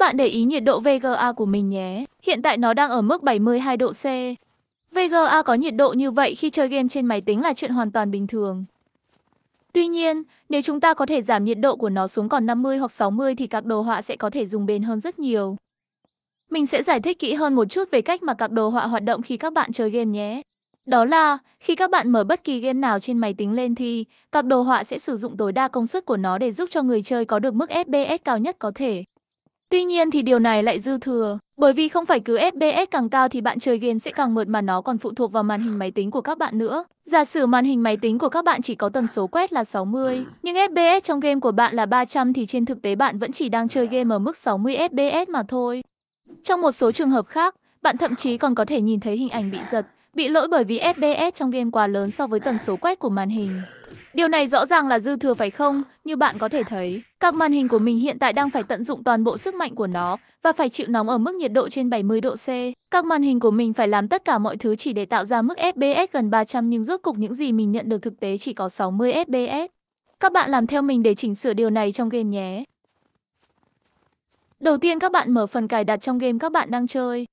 Các bạn để ý nhiệt độ VGA của mình nhé. Hiện tại nó đang ở mức 72 độ C. VGA có nhiệt độ như vậy khi chơi game trên máy tính là chuyện hoàn toàn bình thường. Tuy nhiên, nếu chúng ta có thể giảm nhiệt độ của nó xuống còn 50 hoặc 60 thì các đồ họa sẽ có thể dùng bền hơn rất nhiều. Mình sẽ giải thích kỹ hơn một chút về cách mà các đồ họa hoạt động khi các bạn chơi game nhé. Đó là, khi các bạn mở bất kỳ game nào trên máy tính lên thì, các đồ họa sẽ sử dụng tối đa công suất của nó để giúp cho người chơi có được mức FPS cao nhất có thể. Tuy nhiên thì điều này lại dư thừa, bởi vì không phải cứ FPS càng cao thì bạn chơi game sẽ càng mượt mà nó còn phụ thuộc vào màn hình máy tính của các bạn nữa. Giả sử màn hình máy tính của các bạn chỉ có tần số quét là 60, nhưng FPS trong game của bạn là 300 thì trên thực tế bạn vẫn chỉ đang chơi game ở mức 60 FPS mà thôi. Trong một số trường hợp khác, bạn thậm chí còn có thể nhìn thấy hình ảnh bị giật, bị lỗi bởi vì FPS trong game quá lớn so với tần số quét của màn hình. Điều này rõ ràng là dư thừa phải không? Như bạn có thể thấy, các màn hình của mình hiện tại đang phải tận dụng toàn bộ sức mạnh của nó và phải chịu nóng ở mức nhiệt độ trên 70 độ C. Các màn hình của mình phải làm tất cả mọi thứ chỉ để tạo ra mức FPS gần 300 nhưng rốt cục những gì mình nhận được thực tế chỉ có 60 FPS. Các bạn làm theo mình để chỉnh sửa điều này trong game nhé. Đầu tiên các bạn mở phần cài đặt trong game các bạn đang chơi.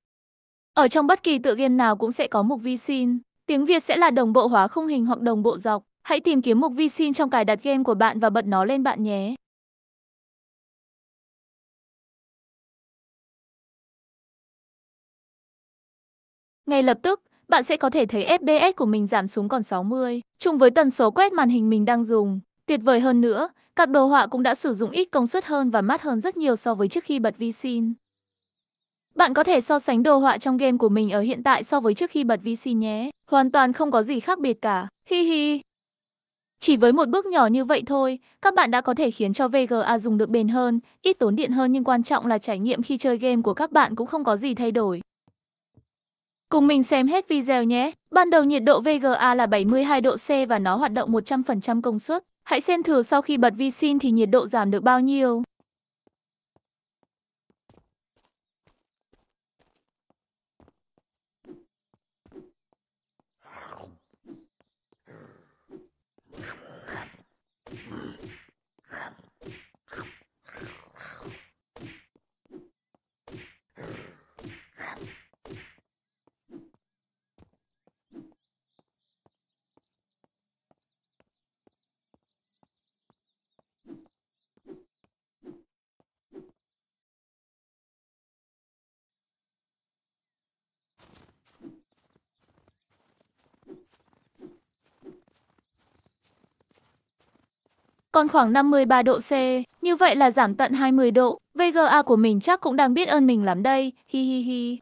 Ở trong bất kỳ tựa game nào cũng sẽ có mục vi sin. Tiếng Việt sẽ là đồng bộ hóa khung hình hoặc đồng bộ dọc. Hãy tìm kiếm mục VSIN trong cài đặt game của bạn và bật nó lên bạn nhé. Ngay lập tức, bạn sẽ có thể thấy FPS của mình giảm xuống còn 60, chung với tần số quét màn hình mình đang dùng. Tuyệt vời hơn nữa, các đồ họa cũng đã sử dụng ít công suất hơn và mát hơn rất nhiều so với trước khi bật VSIN. Bạn có thể so sánh đồ họa trong game của mình ở hiện tại so với trước khi bật VC nhé. Hoàn toàn không có gì khác biệt cả. Hi hi. Chỉ với một bước nhỏ như vậy thôi, các bạn đã có thể khiến cho VGA dùng được bền hơn, ít tốn điện hơn nhưng quan trọng là trải nghiệm khi chơi game của các bạn cũng không có gì thay đổi. Cùng mình xem hết video nhé! Ban đầu nhiệt độ VGA là 72 độ C và nó hoạt động 100% công suất. Hãy xem thử sau khi bật vi thì nhiệt độ giảm được bao nhiêu. còn khoảng 53 độ C, như vậy là giảm tận 20 độ. VGA của mình chắc cũng đang biết ơn mình lắm đây, hi hi hi.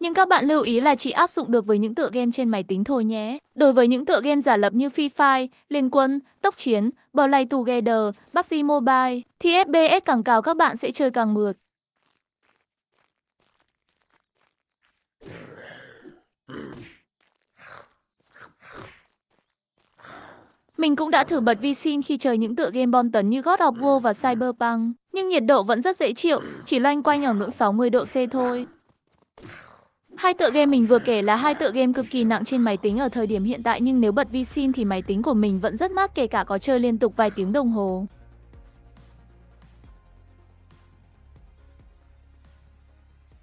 Nhưng các bạn lưu ý là chỉ áp dụng được với những tựa game trên máy tính thôi nhé. Đối với những tựa game giả lập như Free Fire, Liên Quân, Tốc Chiến, Play Together, PUBG Mobile, thì FPS càng cao các bạn sẽ chơi càng mượt. Mình cũng đã thử bật VSync khi chơi những tựa game bom tấn như God of War và Cyberpunk, nhưng nhiệt độ vẫn rất dễ chịu, chỉ loanh quanh ở ngưỡng 60 độ C thôi. Hai tựa game mình vừa kể là hai tựa game cực kỳ nặng trên máy tính ở thời điểm hiện tại nhưng nếu bật VSync thì máy tính của mình vẫn rất mát kể cả có chơi liên tục vài tiếng đồng hồ.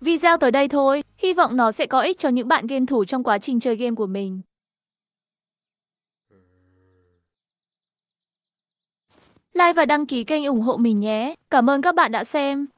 Video tới đây thôi, hy vọng nó sẽ có ích cho những bạn game thủ trong quá trình chơi game của mình. like và đăng ký kênh ủng hộ mình nhé. Cảm ơn các bạn đã xem.